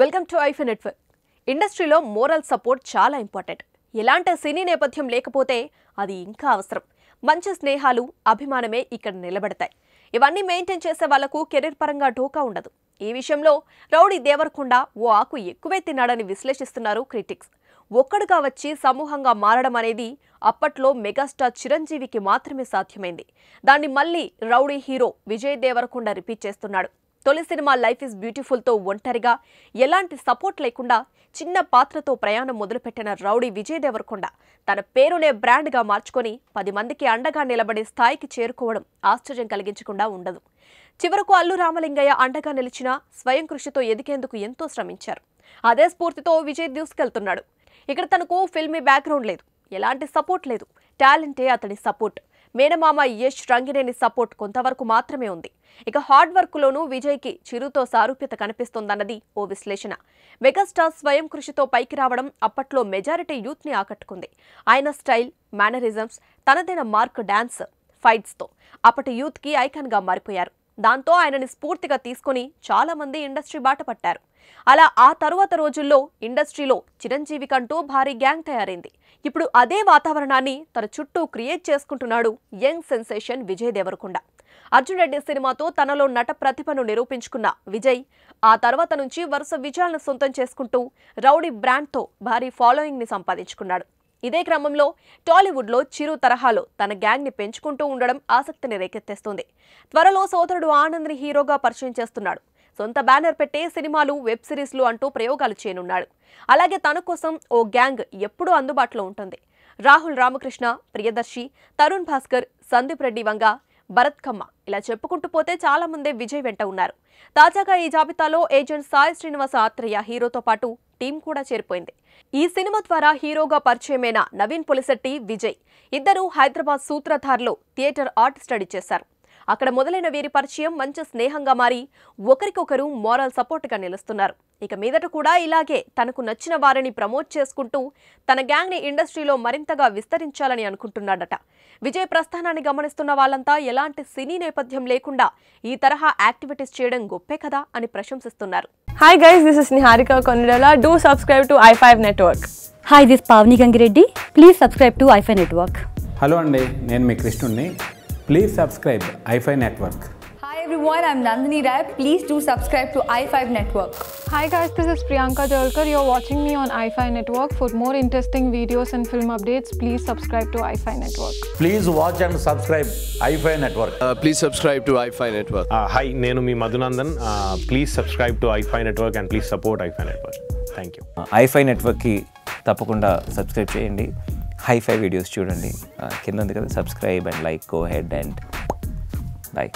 Welcome to ఐఫ్ network ఇండస్ట్రీలో moral support చాలా ఇంపార్టెంట్ ఎలాంటి సినీ నేపథ్యం లేకపోతే అది ఇంకా అవసరం మంచి స్నేహాలు అభిమానమే ఇక్కడ నిలబెడతాయి ఇవన్నీ మెయింటైన్ చేసే వాళ్లకు కెరీర్ పరంగా ఢోకా ఉండదు ఈ విషయంలో రౌడీ దేవరకొండ ఓ ఆకు ఎక్కువే తిన్నాడని విశ్లేషిస్తున్నారు క్రిటిక్స్ ఒక్కడుగా వచ్చి సమూహంగా మారడం అనేది అప్పట్లో మెగాస్టార్ చిరంజీవికి మాత్రమే సాధ్యమైంది దాన్ని మళ్ళీ rowdy hero Vijay Deverakonda repeat చేస్తున్నాడు తొలి సినిమా లైఫ్ ఇస్ బ్యూటిఫుల్తో ఒంటరిగా ఎలాంటి సపోర్ట్ లేకుండా చిన్న పాత్రతో ప్రయాణం మొదలుపెట్టిన రౌడీ విజయ్ దేవరకొండ తన పేరునే బ్రాండ్గా మార్చుకొని పది మందికి అండగా నిలబడే స్థాయికి చేరుకోవడం ఆశ్చర్యం కలిగించకుండా ఉండదు చివరకు అల్లు రామలింగయ్య అండగా నిలిచినా స్వయం కృషితో ఎదికేందుకు ఎంతో శ్రమించారు అదే స్ఫూర్తితో విజయ్ దూసుకెళ్తున్నాడు ఇక్కడ తనకు ఫిల్మీ బ్యాక్గ్రౌండ్ లేదు ఎలాంటి సపోర్ట్ లేదు టాలెంటే అతడి సపోర్ట్ మేనమామ యష్ రంగినేని సపోర్ట్ కొంతవరకు మాత్రమే ఉంది ఇక హార్డ్ వర్క్లోనూ విజయ్కి చిరుతో సారూప్యత కనిపిస్తోందన్నది ఓ విశ్లేషణ మెగాస్టార్ స్వయం కృషితో పైకి రావడం అప్పట్లో మెజారిటీ యూత్ని ఆకట్టుకుంది ఆయన స్టైల్ మేనరిజమ్స్ తనదైన మార్క్ డాన్స్ ఫైట్స్తో అప్పటి యూత్కి ఐకాన్గా మారిపోయారు దాంతో ఆయనని స్ఫూర్తిగా తీసుకుని చాలామంది ఇండస్ట్రీ బాట పట్టారు అలా ఆ తరువాత రోజుల్లో ఇండస్ట్రీలో చిరంజీవి కంటూ భారీ గ్యాంగ్ తయారైంది ఇప్పుడు అదే వాతావరణాన్ని తన చుట్టూ క్రియేట్ చేసుకుంటున్నాడు యంగ్ సెన్సేషన్ విజయ్ దేవరకుండా అర్జున్ రెడ్డి సినిమాతో తనలో నట ప్రతిభను నిరూపించుకున్న విజయ్ ఆ తర్వాత నుంచి వరుస విజయాలను సొంతం చేసుకుంటూ రౌడీ బ్రాండ్తో భారీ ఫాలోయింగ్ని సంపాదించుకున్నాడు ఇదే క్రమంలో టాలీవుడ్లో చిరు తరహాలో తన గ్యాంగ్ని పెంచుకుంటూ ఉండడం ఆసక్తిని రేకెత్తేస్తుంది త్వరలో సోదరుడు ని హీరోగా పరిచయం చేస్తున్నాడు సొంత బ్యానర్ పెట్టే సినిమాలు వెబ్ సిరీస్లు అంటూ ప్రయోగాలు చేయనున్నాడు అలాగే తన కోసం ఓ గ్యాంగ్ ఎప్పుడూ అందుబాటులో ఉంటుంది రాహుల్ రామకృష్ణ ప్రియదర్శి తరుణ్ భాస్కర్ సందీప్ రెడ్డి వంగ భరత్ ఖమ్మ ఇలా చెప్పుకుంటూ పోతే చాలా మందే విజయ్ వెంట ఉన్నారు తాజాగా ఈ జాబితాలో ఏజెంట్ సాయి శ్రీనివాస ఆత్రేయ హీరోతో పాటు టీం కూడా చేరిపోయింది ఈ సినిమా ద్వారా హీరోగా పరిచయమైన నవీన్ పులిశెట్టి విజయ్ ఇద్దరు హైదరాబాద్ సూత్రధార్లో థియేటర్ ఆర్ట్ స్టడీ చేశారు అక్కడ మొదలైన వీరి పరిచయం మంచి స్నేహంగా మారి ఒకరికొకరు మోరల్ సపోర్ట్గా నిలుస్తున్నారు ఇక మీదట కూడా ఇలాగే తనకు నచ్చిన వారిని ప్రమోట్ చేసుకుంటూ తన గ్యాంగ్ని ఇండస్ట్రీలో మరింతగా విస్తరించాలని అనుకుంటున్నాడట విజయ్ ప్రస్థానాన్ని గమనిస్తున్న వాళ్ళంతా ఎలాంటి సినీ నేపథ్యం లేకుండా ఈ తరహా యాక్టివిటీస్ చేయడం గొప్పే కదా అని ప్రశంసిస్తున్నారు hi guys this is Niharika Konidela do subscribe to I five network hi this Pavani Gangireddy please subscribe to I five network hello అండి నేను మీ కృష్ణుడిని please subscribe i fi network everyone, I'm Nandini Rai. Please do subscribe to i5 Network. Hi guys, this is Priyanka Jalkar. You're watching me on i5 Network. For more interesting videos and film updates, please subscribe to i5 Network. Please watch and subscribe i5 Network. Uh, please subscribe to i5 Network. Uh, hi, నేను మీ Madhunandan please subscribe to i fi network and please support i fi network thank you i fi నెట్వర్క్కి తప్పకుండా subscribe చేయండి hi fi videos చూడండి కింద ఉంది కదా subscribe and like go ahead and by